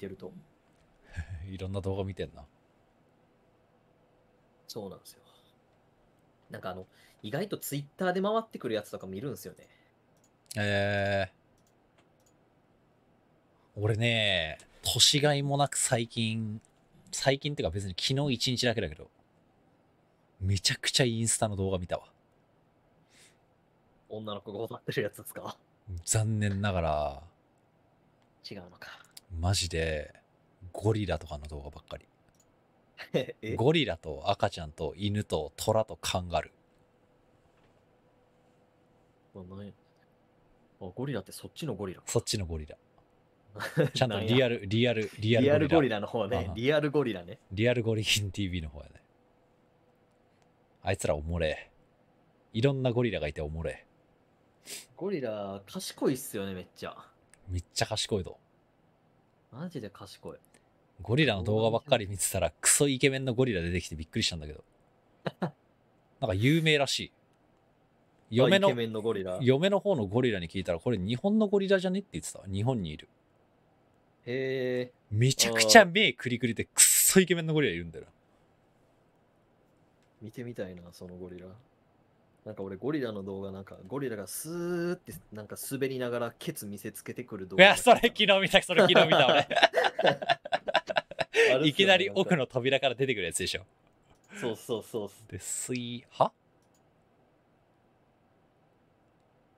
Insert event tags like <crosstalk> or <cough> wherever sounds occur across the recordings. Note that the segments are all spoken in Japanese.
てると思う。<laughs> いろんな動画見てんな。そうなんですよ。なんかあの、意外とツイッターで回ってくるやつとかもいるんですよね。ええー、俺ね、年がいもなく最近、最近っていうか別に昨日一日だけだけど、めちゃくちゃインスタの動画見たわ。女の子が踊ってるやつですか残念ながら。違うのか。マジでゴリラとかの動画ばっかり <laughs> ゴリラと赤ちゃんと犬と虎とカンガルーああゴリラってそっちのゴリラそっちのゴリラ <laughs> ちゃんとリアルリアルリアルリアルゴリラの方ねリアルゴリラねリアルゴリキン TV の方やねあいつらおもれいろんなゴリラがいておもれゴリラ賢いっすよねめっちゃめっちゃ賢いぞマジで賢い。ゴリラの動画ばっかり見てたら、クソイケメンのゴリラ出てきてびっくりしたんだけど。<laughs> なんか有名らしい。嫁の、のゴリラ嫁の方のゴリラに聞いたら、これ日本のゴリラじゃねって言ってた。日本にいる。へえ。めちゃくちゃ目クリクリで、クソイケメンのゴリラいるんだよ見てみたいな、そのゴリラ。なんか俺ゴリラの動画なんかゴリラがスーってなんか滑りながらケツ見せつけてくる動画。いや、それ昨日見た、それ昨日見た俺。<laughs> いきなり奥の扉から出てくるやつでしょ。そうそうそう。で、水、は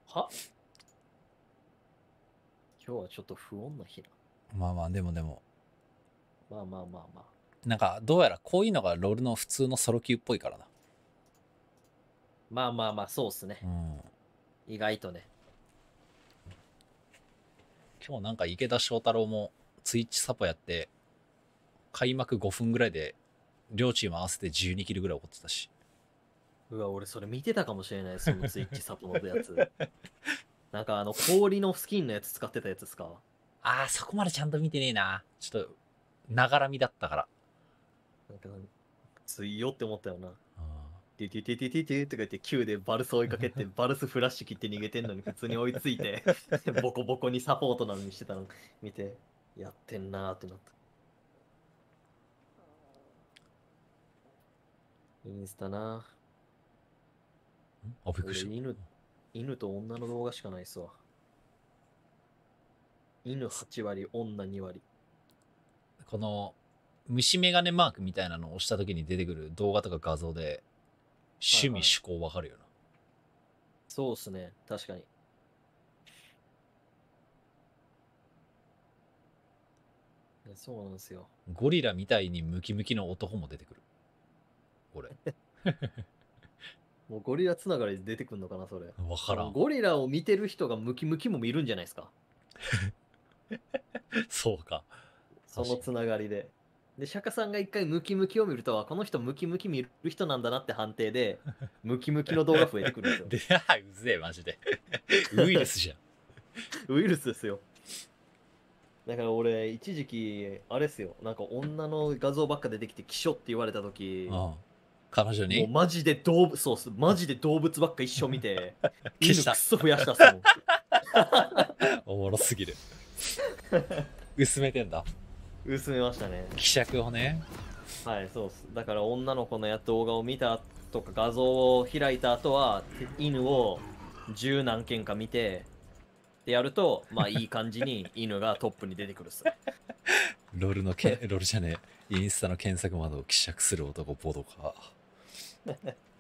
は今日はちょっと不穏な日な。まあまあ、でもでも。まあまあまあまあ。なんか、どうやらこういうのがロールの普通のソロ級っぽいからな。まあまあまあ、そうっすね。うん、意外とね。今日なんか池田翔太郎もツイッチサポやって、開幕5分ぐらいで、両チーム合わせて12キルぐらい起こってたし。うわ、俺それ見てたかもしれない、そのツイッチサポのやつ。<laughs> なんかあの氷のスキンのやつ使ってたやつですかああ、そこまでちゃんと見てねえな。ちょっと、ながらみだったから。なんか、強って思ったよな。ティティティティティティとか言って急でバルス追いかけて、バルスフラッシュ切って逃げてんのに普通に追いついて、ボコボコにサポートなのにしてたの見て、やってんなーってなった。インスタなあ、びっくりした犬。犬と女の動画しかないっすわ。犬8割、女2割。この虫眼鏡マークみたいなのを押した時に出てくる動画とか画像で趣味、趣向わかるよな。そうっすね、確かに。そうなんですよ。ゴリラみたいにムキムキの男も出てくる。これ。<laughs> もうゴリラつながりで出てくるのかな、それ。わからん。ゴリラを見てる人がムキムキもいるんじゃないですか。<laughs> そうか。そのつながりで。で釈迦さんが一回ムキムキを見るとはこの人ムキムキ見る人なんだなって判定で <laughs> ムキムキの動画増えてくるんですようぜえマジでウイルスじゃんウイルスですよだから俺一時期あれっすよなんか女の画像ばっか出てきて「気象」って言われた時ああ彼女にもうマジで動物そうすマジで動物ばっか一生見て消したクソ増やしたっすもん <laughs> おもろすぎる薄めてんだ薄めましたね希釈をねはいそうすだから女の子のや動画を見たとか画像を開いた後は犬を十何件か見てでやるとまあいい感じに <laughs> 犬がトップに出てくるっすロルのけロルじゃねえインスタの検索窓を希釈する男ボドか <laughs>